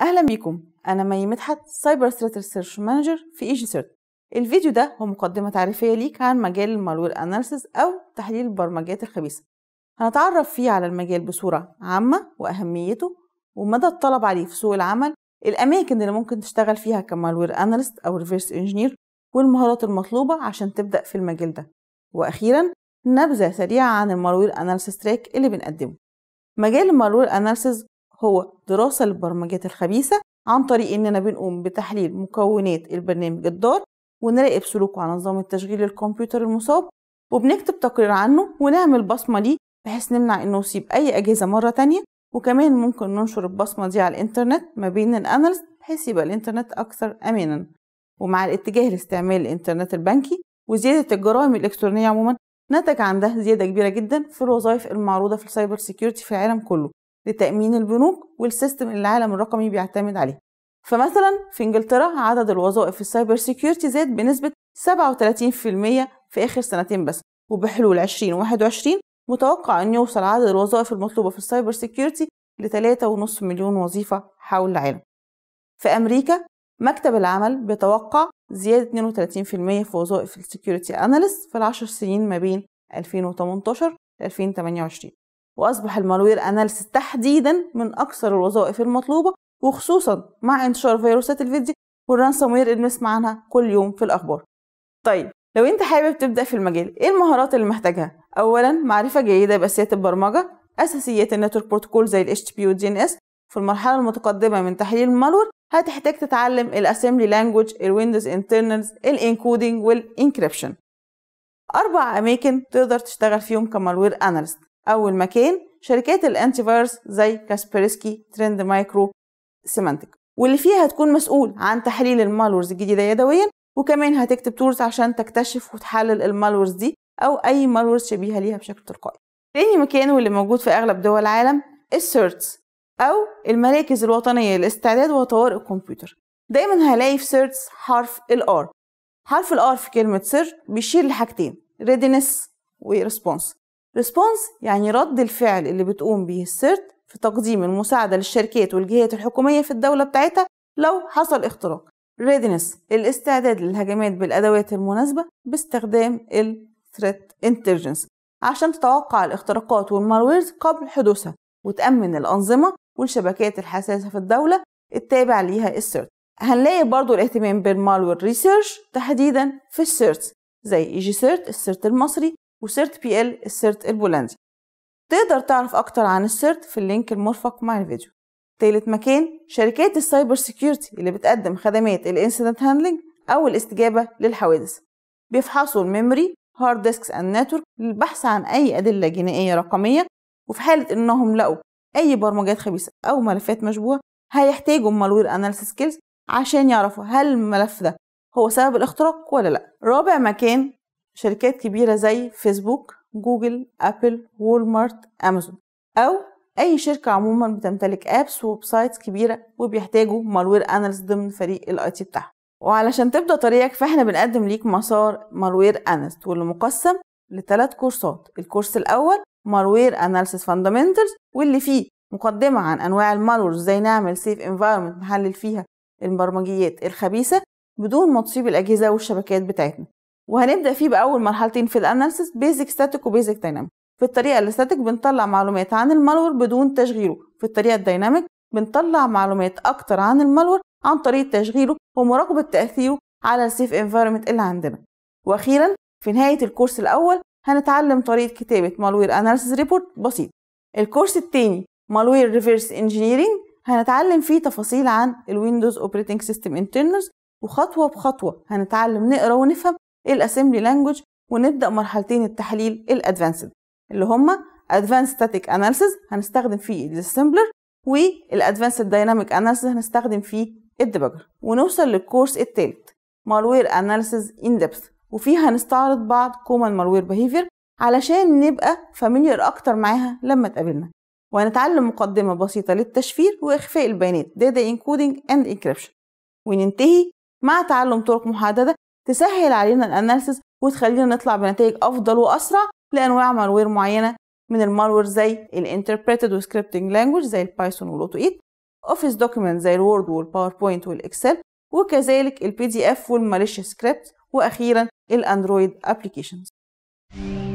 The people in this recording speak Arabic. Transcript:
اهلا بيكم انا مي مدحت سايبر ثريت ريسيرش مانجر في ايجي سيرت الفيديو ده هو مقدمه تعريفيه ليك عن مجال المالوير اناليسيس او تحليل البرمجيات الخبيثه هنتعرف فيه على المجال بصوره عامه واهميته ومدى الطلب عليه في سوق العمل الاماكن اللي ممكن تشتغل فيها كمالوير اناليست او ريفيرس انجينير والمهارات المطلوبه عشان تبدا في المجال ده واخيرا نبذه سريعه عن المالوير اناليسيس تراك اللي بنقدمه مجال المالوير اناليسيس هو دراسة للبرمجات الخبيثة عن طريق إننا بنقوم بتحليل مكونات البرنامج الضار ونراقب سلوكه على نظام التشغيل الكمبيوتر المصاب وبنكتب تقرير عنه ونعمل بصمة ليه بحيث نمنع إنه يصيب أي أجهزة مرة تانية وكمان ممكن ننشر البصمة دي على الإنترنت ما بين الأنالز بحيث يبقى الإنترنت أكثر أمانا ومع الاتجاه لاستعمال الإنترنت البنكي وزيادة الجرائم الإلكترونية عموما نتج عن ده زيادة كبيرة جدا في الوظائف المعروضة في السايبر سيكيورتي في العالم كله لتأمين البنوك والسيستم اللي العالم الرقمي بيعتمد عليه فمثلا في انجلترا عدد الوظائف في السايبر سيكيورتي زاد بنسبة 37% في آخر سنتين بس وبحلول 2021 متوقع أن يوصل عدد الوظائف المطلوبة في السايبر سيكيورتي ل 3.5 مليون وظيفة حول العالم في أمريكا مكتب العمل بيتوقع زيادة 32% في وظائف السيكيورتي أناليست في العشر سنين ما بين 2018 ل 2028 وأصبح المالوير أناليسيس تحديدا من أكثر الوظائف المطلوبة وخصوصا مع انتشار فيروسات الفيديو والرانسوموير اللي بنسمع عنها كل يوم في الأخبار. طيب لو أنت حابب تبدأ في المجال إيه المهارات اللي محتاجها؟ أولا معرفة جيدة بأساسيات البرمجة، أساسيات النتورك بروتوكول زي بي HTTP ان DNS، في المرحلة المتقدمة من تحليل المالور هتحتاج تتعلم الاسملي لانجوج الويندوز انترنالز الانكودينج والانكريبشن اربع اماكن تقدر تشتغل فيهم كمالوير اناليست أول مكان شركات الأنتي فيروس زي كاسبرسكي ترند مايكرو سيمانتك واللي فيها هتكون مسؤول عن تحليل المالورز الجديدة يدويا وكمان هتكتب تولز عشان تكتشف وتحلل المالورز دي أو أي مالورز شبيهة ليها بشكل تلقائي تاني مكان واللي موجود في أغلب دول العالم السيرتس أو المراكز الوطنية للاستعداد وطوارئ الكمبيوتر دايما هلاقي في سيرتس حرف الار حرف الار في كلمة سر بيشير لحاجتين readiness و response ريسبونس يعني رد الفعل اللي بتقوم به السيرت في تقديم المساعدة للشركات والجهات الحكومية في الدولة بتاعتها لو حصل اختراق readiness الاستعداد للهجمات بالأدوات المناسبة باستخدام ال threat intelligence عشان تتوقع الاختراقات والمالويرز قبل حدوثها وتأمن الأنظمة والشبكات الحساسة في الدولة التابع ليها السيرت هنلاقي برضو الاهتمام بالمالوير ريسيرش تحديدا في السيرت زي ايجي e سيرت السيرت المصري وسيرت بي ال السيرت البولندي تقدر تعرف أكتر عن السيرت في اللينك المرفق مع الفيديو تالت مكان شركات السايبر سيكيورتي اللي بتقدم خدمات الانسيدنت هاندلنج أو الاستجابة للحوادث بيفحصوا الميموري هارد ديسكس اند نتورك للبحث عن أي أدلة جنائية رقمية وفي حالة إنهم لقوا أي برمجات خبيثة أو ملفات مشبوهة هيحتاجوا مالوير أناليسيس سكيلز عشان يعرفوا هل الملف ده هو سبب الاختراق ولا لا رابع مكان شركات كبيرة زي فيسبوك جوجل أبل وولمارت أمازون أو أي شركة عموما بتمتلك أبس وويب سايتس كبيرة وبيحتاجوا مالوير أناليست ضمن فريق الأي تي بتاعهم وعلشان تبدأ طريقك فإحنا بنقدم ليك مسار مالوير أناليست واللي مقسم لثلاث كورسات الكورس الأول مالوير أناليسيس فاندمنتالز واللي فيه مقدمة عن أنواع المالور إزاي نعمل سيف انفايرمنت نحلل فيها البرمجيات الخبيثة بدون ما تصيب الأجهزة والشبكات بتاعتنا وهنبدأ فيه بأول مرحلتين في الأناليسيس بيزك ستاتيك وبيزك دايناميك في الطريقة الستاتيك بنطلع معلومات عن المالور بدون تشغيله في الطريقة الدايناميك بنطلع معلومات أكتر عن المالور عن طريق تشغيله ومراقبة تأثيره على السيف انفايرمنت اللي عندنا وأخيرا في نهاية الكورس الأول هنتعلم طريقة كتابة مالوير أناليسيس ريبورت بسيط الكورس الثاني مالوير ريفرس انجينيرينج هنتعلم فيه تفاصيل عن الويندوز اوبريتنج سيستم انترنز وخطوة بخطوة هنتعلم نقرا ونفهم الاسمبلي لانجوج ونبدا مرحلتين التحليل الادفانسد اللي هما ادفانس ستاتيك اناليسز هنستخدم فيه الاسمبلر والادفانسد دايناميك اناليسز هنستخدم فيه الديبجر ونوصل للكورس الثالث مالوير اناليسز ان ديبث وفيها هنستعرض بعض كومن مالوير بيهيفير علشان نبقى فاميليار اكتر معاها لما تقابلنا وهنتعلم مقدمة بسيطة للتشفير وإخفاء البيانات Data Encoding and Encryption وننتهي مع تعلم طرق محددة تسهل علينا الاناليسيس وتخلينا نطلع بنتائج افضل واسرع لانواع مالوير معينه من المالوير زي الانتربريتد وسكريبتنج لانجويج زي البايثون والاوتو ايت اوفيس دوكيمنت زي الوورد والباوربوينت والاكسل وكذلك البي دي اف والماليشيا سكريبت واخيرا الاندرويد ابلكيشنز Thank you.